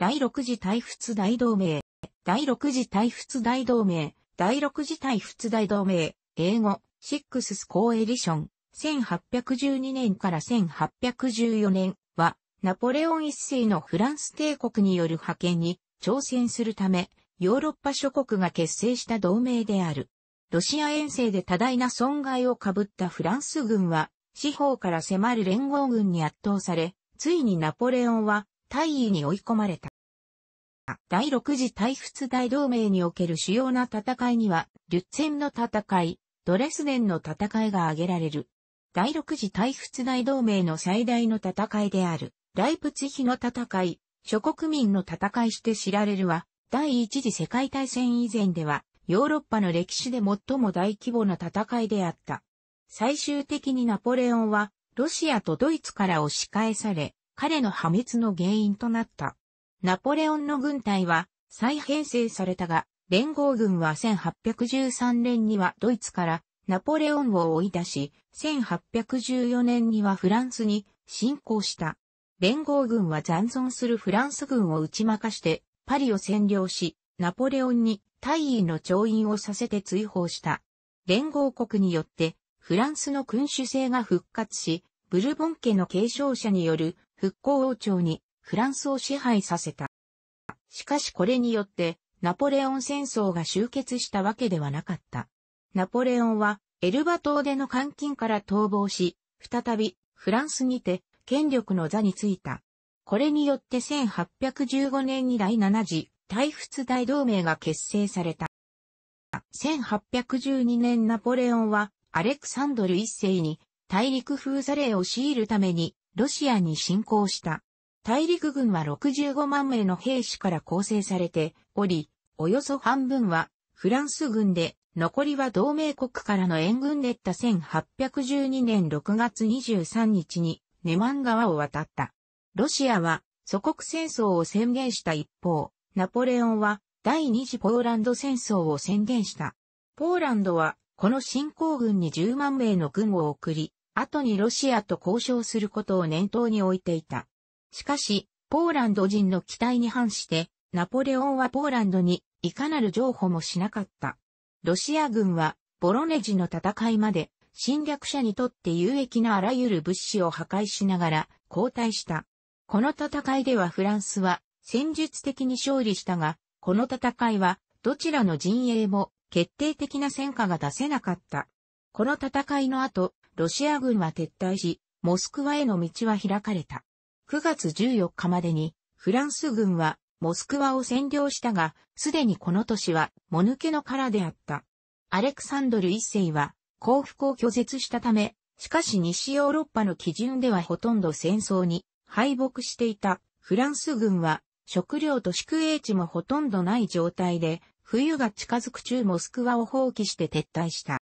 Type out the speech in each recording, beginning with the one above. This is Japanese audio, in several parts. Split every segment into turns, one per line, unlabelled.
第六次大仏大同盟、第六次大仏大同盟、第六次大仏大同盟、英語、シックススコーエディション、1812年から1814年は、ナポレオン一世のフランス帝国による派遣に挑戦するため、ヨーロッパ諸国が結成した同盟である。ロシア遠征で多大な損害を被ったフランス軍は、四方から迫る連合軍に圧倒され、ついにナポレオンは大位に追い込まれた。第六次大仏大同盟における主要な戦いには、リュッツェンの戦い、ドレスデンの戦いが挙げられる。第六次大仏大同盟の最大の戦いである、ライプツヒの戦い、諸国民の戦いして知られるは、第一次世界大戦以前では、ヨーロッパの歴史で最も大規模な戦いであった。最終的にナポレオンは、ロシアとドイツから押し返され、彼の破滅の原因となった。ナポレオンの軍隊は再編成されたが、連合軍は1813年にはドイツからナポレオンを追い出し、1814年にはフランスに侵攻した。連合軍は残存するフランス軍を打ち負かしてパリを占領し、ナポレオンに大尉の調印をさせて追放した。連合国によってフランスの君主制が復活し、ブルボン家の継承者による復興王朝にフランスを支配させた。しかしこれによってナポレオン戦争が終結したわけではなかった。ナポレオンはエルバ島での監禁から逃亡し、再びフランスにて権力の座についた。これによって1815年に第7次大仏大同盟が結成された。1812年ナポレオンはアレクサンドル一世に大陸封鎖令を強いるためにロシアに侵攻した。大陸軍は65万名の兵士から構成されており、およそ半分はフランス軍で、残りは同盟国からの援軍でった1812年6月23日にネマン川を渡った。ロシアは祖国戦争を宣言した一方、ナポレオンは第二次ポーランド戦争を宣言した。ポーランドはこの侵攻軍に10万名の軍を送り、後にロシアと交渉することを念頭に置いていた。しかし、ポーランド人の期待に反して、ナポレオンはポーランドにいかなる譲歩もしなかった。ロシア軍は、ボロネジの戦いまで、侵略者にとって有益なあらゆる物資を破壊しながら、後退した。この戦いではフランスは、戦術的に勝利したが、この戦いは、どちらの陣営も、決定的な戦果が出せなかった。この戦いの後、ロシア軍は撤退し、モスクワへの道は開かれた。9月14日までに、フランス軍は、モスクワを占領したが、すでにこの年は、もぬけの殻であった。アレクサンドル一世は、降伏を拒絶したため、しかし西ヨーロッパの基準ではほとんど戦争に敗北していたフランス軍は食料と宿営地もほとんどない状態で冬が近づく中モスクワを放棄して撤退した。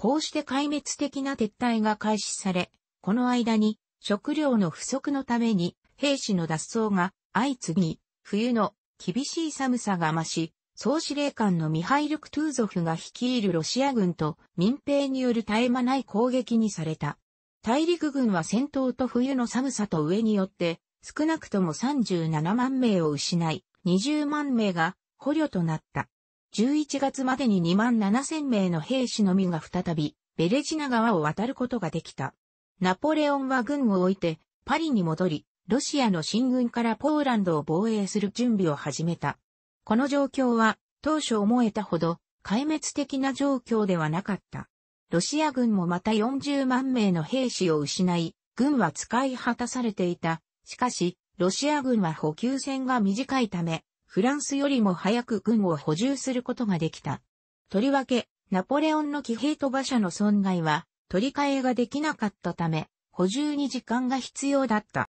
こうして壊滅的な撤退が開始され、この間に食料の不足のために兵士の脱走が相次ぎ、冬の厳しい寒さが増し、総司令官のミハイル・クトゥーゾフが率いるロシア軍と民兵による絶え間ない攻撃にされた。大陸軍は戦闘と冬の寒さと上によって、少なくとも37万名を失い、20万名が捕虜となった。11月までに2万7000名の兵士のみが再び、ベレジナ川を渡ることができた。ナポレオンは軍を置いて、パリに戻り、ロシアの進軍からポーランドを防衛する準備を始めた。この状況は、当初思えたほど、壊滅的な状況ではなかった。ロシア軍もまた40万名の兵士を失い、軍は使い果たされていた。しかし、ロシア軍は補給線が短いため、フランスよりも早く軍を補充することができた。とりわけ、ナポレオンの騎兵と馬車の損害は、取り替えができなかったため、補充に時間が必要だった。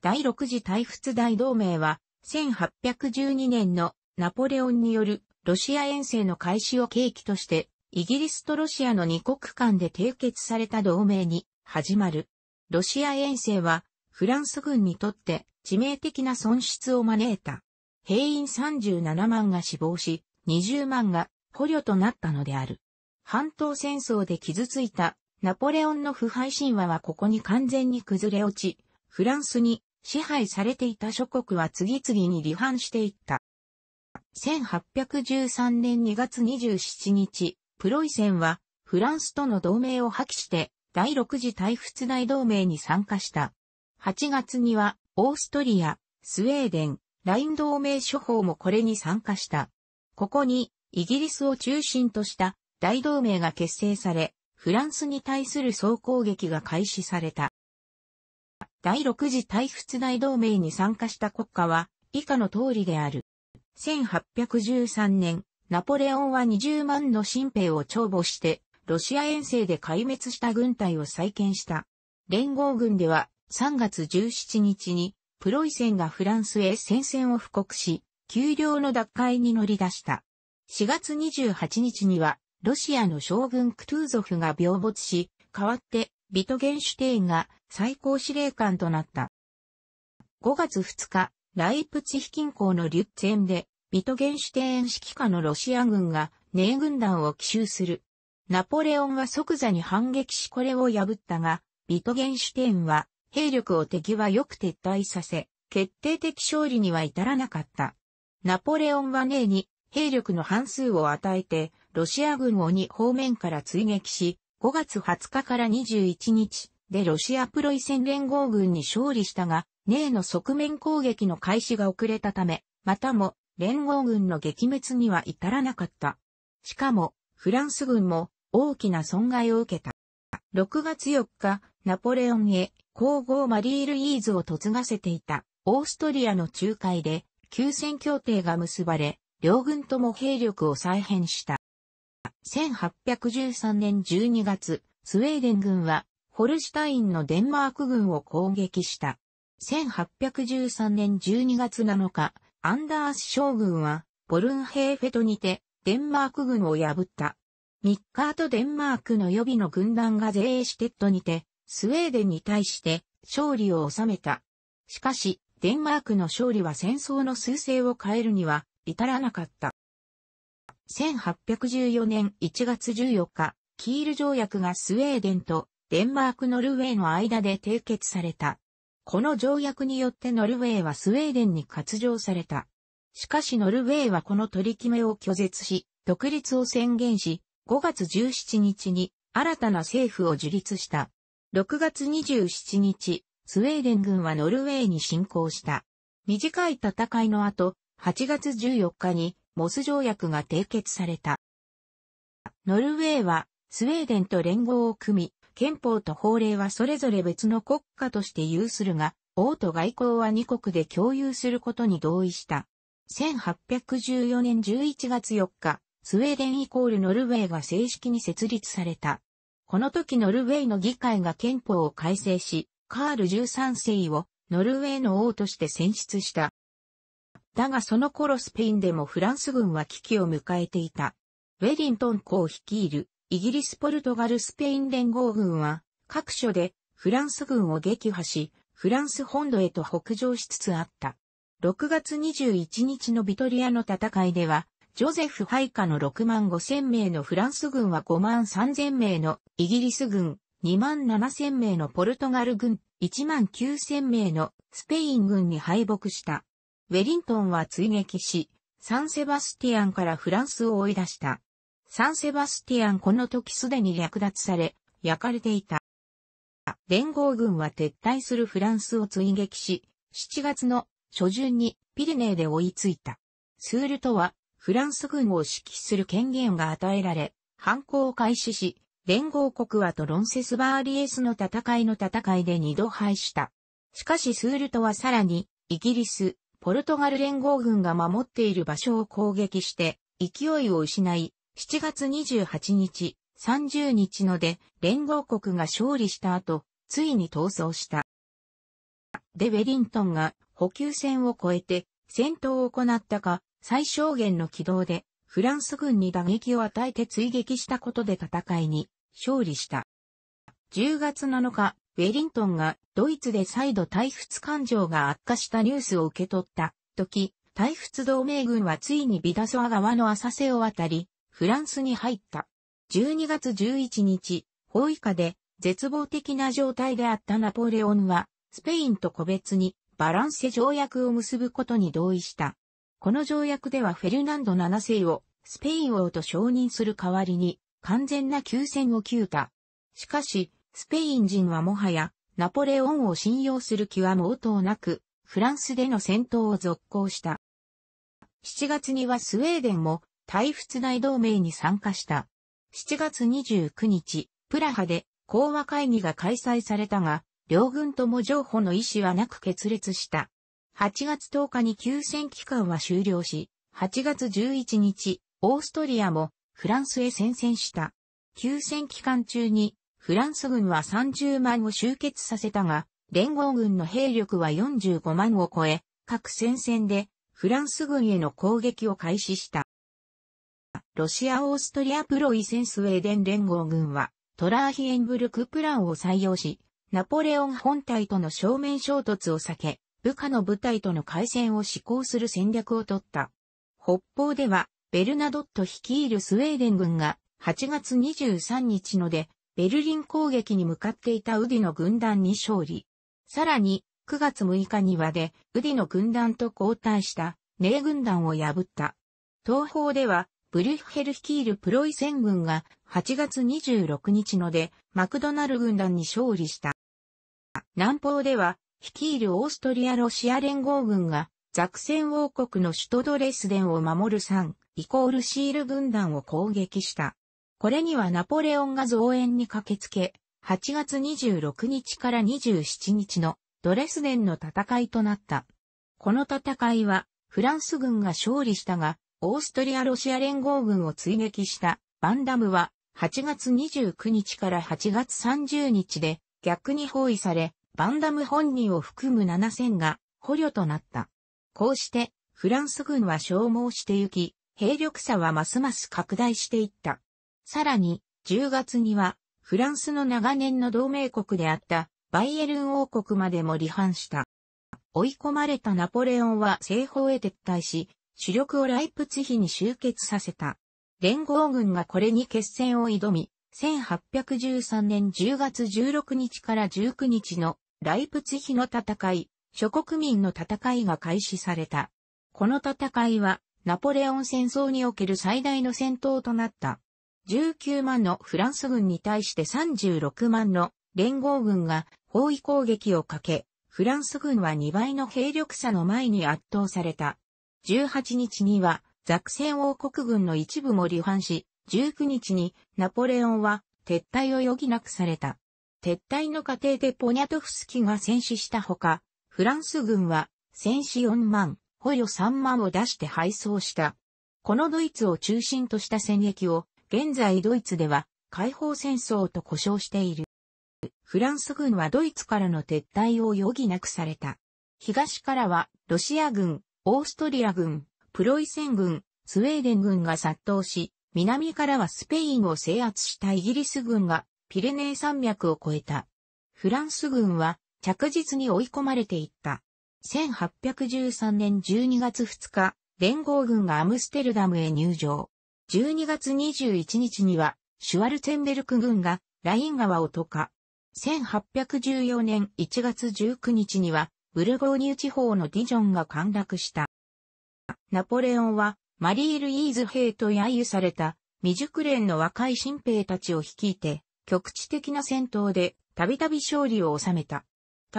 第6次大仏大同盟は、1812年のナポレオンによるロシア遠征の開始を契機として、イギリスとロシアの2国間で締結された同盟に始まる。ロシア遠征は、フランス軍にとって致命的な損失を招いた。兵員37万が死亡し、20万が捕虜となったのである。半島戦争で傷ついたナポレオンの腐敗神話はここに完全に崩れ落ち、フランスに支配されていた諸国は次々に離反していった。1813年2月27日、プロイセンはフランスとの同盟を破棄して第6次大仏大同盟に参加した。8月にはオーストリア、スウェーデン、ライン同盟諸法もこれに参加した。ここに、イギリスを中心とした大同盟が結成され、フランスに対する総攻撃が開始された。第6次大仏大同盟に参加した国家は、以下の通りである。1813年、ナポレオンは20万の新兵を帳簿して、ロシア遠征で壊滅した軍隊を再建した。連合軍では、3月17日に、プロイセンがフランスへ戦線を布告し、丘陵の奪回に乗り出した。4月28日には、ロシアの将軍クトゥーゾフが病没し、代わって、ビトゲンシュテインが最高司令官となった。5月2日、ライプツヒ近郊のリュッツェンで、ビトゲンシュテイン指揮下のロシア軍が、ネ軍団を奇襲する。ナポレオンは即座に反撃しこれを破ったが、ビトゲンシュテインは兵力を敵はよく撤退させ、決定的勝利には至らなかった。ナポレオンはネーに兵力の半数を与えて、ロシア軍を2方面から追撃し、5月20日から21日でロシアプロイセン連合軍に勝利したが、ネーの側面攻撃の開始が遅れたため、またも連合軍の撃滅には至らなかった。しかも、フランス軍も大きな損害を受けた。6月4日、ナポレオンへ皇后マリー・ルイーズを嫁がせていたオーストリアの仲介で休戦協定が結ばれ、両軍とも兵力を再編した。1813年12月、スウェーデン軍はホルシュタインのデンマーク軍を攻撃した。1813年12月7日、アンダース将軍はボルンヘーフェトにてデンマーク軍を破った。ミッカーとデンマークの予備の軍団がゼーシテッドにてスウェーデンに対して勝利を収めた。しかし、デンマークの勝利は戦争の趨勢を変えるには至らなかった。1814年1月14日、キール条約がスウェーデンとデンマーク・ノルウェーの間で締結された。この条約によってノルウェーはスウェーデンに割譲された。しかしノルウェーはこの取り決めを拒絶し、独立を宣言し、5月17日に新たな政府を樹立した。6月27日、スウェーデン軍はノルウェーに侵攻した。短い戦いの後、8月14日にモス条約が締結された。ノルウェーはスウェーデンと連合を組み、憲法と法令はそれぞれ別の国家として有するが、王と外交は2国で共有することに同意した。1814年11月4日、スウェーデンイコールノルウェーが正式に設立された。この時ノルウェーの議会が憲法を改正し、カール13世をノルウェーの王として選出した。だがその頃スペインでもフランス軍は危機を迎えていた。ウェリントン公率いるイギリス・ポルトガル・スペイン連合軍は各所でフランス軍を撃破し、フランス本土へと北上しつつあった。6月21日のビトリアの戦いではジョゼフ配下の6万5千名のフランス軍は5万3千名のイギリス軍、2万7千名のポルトガル軍、1万9千名のスペイン軍に敗北した。ウェリントンは追撃し、サンセバスティアンからフランスを追い出した。サンセバスティアンこの時すでに略奪され、焼かれていた。連合軍は撤退するフランスを追撃し、7月の初旬にピレネーで追いついた。スールとはフランス軍を指揮する権限が与えられ、反抗を開始し、連合国はトロンセスバーリエスの戦いの戦いで二度敗した。しかしスールトはさらに、イギリス、ポルトガル連合軍が守っている場所を攻撃して、勢いを失い、7月28日、30日ので、連合国が勝利した後、ついに逃走した。で、ウェリントンが補給線を越えて戦闘を行ったか、最小限の軌道で、フランス軍に打撃を与えて追撃したことで戦いに勝利した。10月7日、ウェリントンがドイツで再度対仏感情が悪化したニュースを受け取った時、対仏同盟軍はついにビダソア側の浅瀬を渡り、フランスに入った。12月11日、包囲下で絶望的な状態であったナポレオンは、スペインと個別にバランス条約を結ぶことに同意した。この条約ではフェルナンド7世をスペイン王と承認する代わりに完全な休戦を求た。しかし、スペイン人はもはやナポレオンを信用する気は毛頭なく、フランスでの戦闘を続行した。7月にはスウェーデンも退仏大同盟に参加した。7月29日、プラハで講和会議が開催されたが、両軍とも情報の意思はなく決裂した。8月10日に休戦期間は終了し、8月11日、オーストリアもフランスへ宣戦した。休戦期間中に、フランス軍は30万を集結させたが、連合軍の兵力は45万を超え、各戦線でフランス軍への攻撃を開始した。ロシア・オーストリア・プロイセンスウェーデン連合軍は、トラーヒエンブルクプランを採用し、ナポレオン本体との正面衝突を避け、部下の部隊との開戦を施行する戦略を取った。北方では、ベルナドット率いるスウェーデン軍が8月23日ので、ベルリン攻撃に向かっていたウディの軍団に勝利。さらに、9月6日にはで、ウディの軍団と交代した、ネー軍団を破った。東方では、ブリュッヘル率いるプロイセン軍が8月26日ので、マクドナル軍団に勝利した。南方では、率いるオーストリア・ロシア連合軍が、ザクセン王国の首都ドレスデンを守る3、イコールシール軍団を攻撃した。これにはナポレオンが増援に駆けつけ、8月26日から27日のドレスデンの戦いとなった。この戦いは、フランス軍が勝利したが、オーストリア・ロシア連合軍を追撃したバンダムは、8月29日から8月30日で逆に包囲され、バンダム本人を含む7000が捕虜となった。こうして、フランス軍は消耗してゆき、兵力差はますます拡大していった。さらに、10月には、フランスの長年の同盟国であったバイエルン王国までも離反した。追い込まれたナポレオンは西方へ撤退し、主力をライプツヒに集結させた。連合軍がこれに決戦を挑み、1813年10月16日から19日のライプツヒの戦い、諸国民の戦いが開始された。この戦いは、ナポレオン戦争における最大の戦闘となった。19万のフランス軍に対して36万の連合軍が包囲攻撃をかけ、フランス軍は2倍の兵力差の前に圧倒された。18日には、ザクセン王国軍の一部も離反し、19日にナポレオンは撤退を余儀なくされた。撤退の過程でポニャトフスキが戦死したほか、フランス軍は戦死4万、捕虜3万を出して敗走した。このドイツを中心とした戦役を、現在ドイツでは解放戦争と呼称している。フランス軍はドイツからの撤退を余儀なくされた。東からはロシア軍、オーストリア軍、プロイセン軍、スウェーデン軍が殺到し、南からはスペインを制圧したイギリス軍がピレネー山脈を越えた。フランス軍は着実に追い込まれていった。1813年12月2日、連合軍がアムステルダムへ入場。12月21日には、シュワルツェンベルク軍がライン川を渡過。1814年1月19日には、ブルゴーニュ地方のディジョンが陥落した。ナポレオンは、マリール・イーズ兵と揶揄された、未熟練の若い新兵たちを率いて、局地的な戦闘で、たびたび勝利を収めた。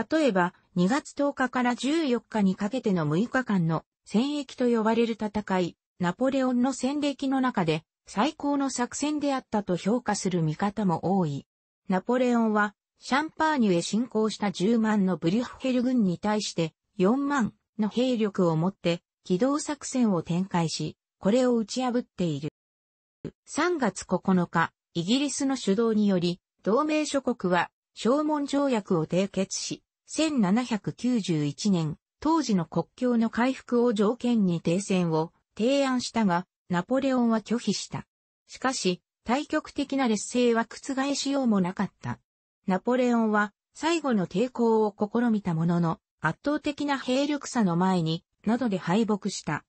例えば、2月10日から14日にかけての6日間の戦役と呼ばれる戦い、ナポレオンの戦歴の中で最高の作戦であったと評価する見方も多い。ナポレオンは、シャンパーニュへ侵攻した10万のブリュッヘル軍に対して4万の兵力を持って機動作戦を展開し、これを打ち破っている。3月9日、イギリスの主導により、同盟諸国は、正門条約を締結し、1791年、当時の国境の回復を条件に停戦を提案したが、ナポレオンは拒否した。しかし、対極的な劣勢は覆しようもなかった。ナポレオンは最後の抵抗を試みたものの、圧倒的な兵力差の前に、などで敗北した。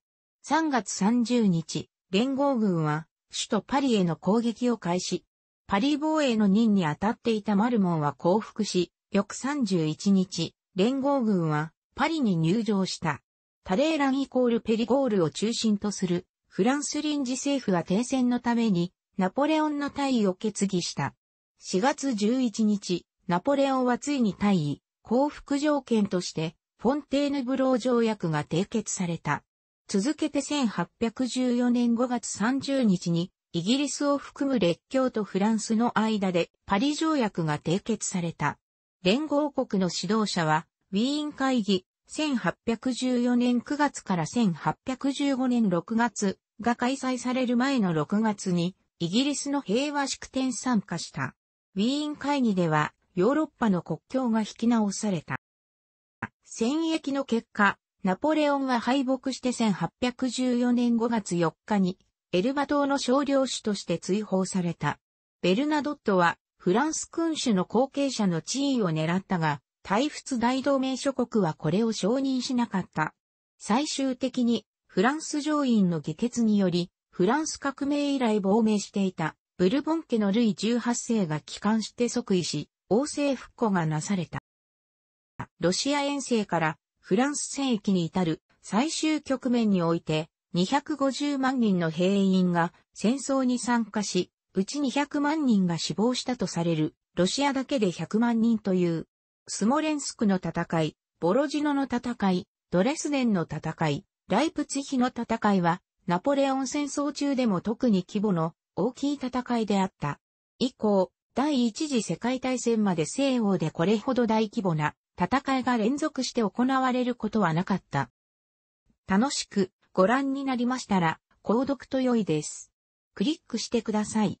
3月30日、連合軍は首都パリへの攻撃を開始。パリ防衛の任に当たっていたマルモンは降伏し、翌31日、連合軍はパリに入城した。タレーランイコールペリゴールを中心とするフランス臨時政府は停戦のためにナポレオンの退位を決議した。4月11日、ナポレオンはついに退位、降伏条件としてフォンテーヌブロー条約が締結された。続けて1814年5月30日に、イギリスを含む列強とフランスの間でパリ条約が締結された。連合国の指導者は、ウィーン会議、1814年9月から1815年6月が開催される前の6月に、イギリスの平和式典参加した。ウィーン会議では、ヨーロッパの国境が引き直された。戦役の結果、ナポレオンは敗北して1814年5月4日に、エルバ島の少領主として追放された。ベルナドットは、フランス君主の後継者の地位を狙ったが、大仏大同盟諸国はこれを承認しなかった。最終的に、フランス上院の議決により、フランス革命以来亡命していた、ブルボン家のルイ18世が帰還して即位し、王政復古がなされた。ロシア遠征からフランス戦役に至る最終局面において、250万人の兵員が戦争に参加し、うち200万人が死亡したとされる、ロシアだけで100万人という、スモレンスクの戦い、ボロジノの戦い、ドレスデンの戦い、ライプツヒの戦いは、ナポレオン戦争中でも特に規模の大きい戦いであった。以降、第一次世界大戦まで西欧でこれほど大規模な戦いが連続して行われることはなかった。楽しくご覧になりましたら、購読と良いです。クリックしてください。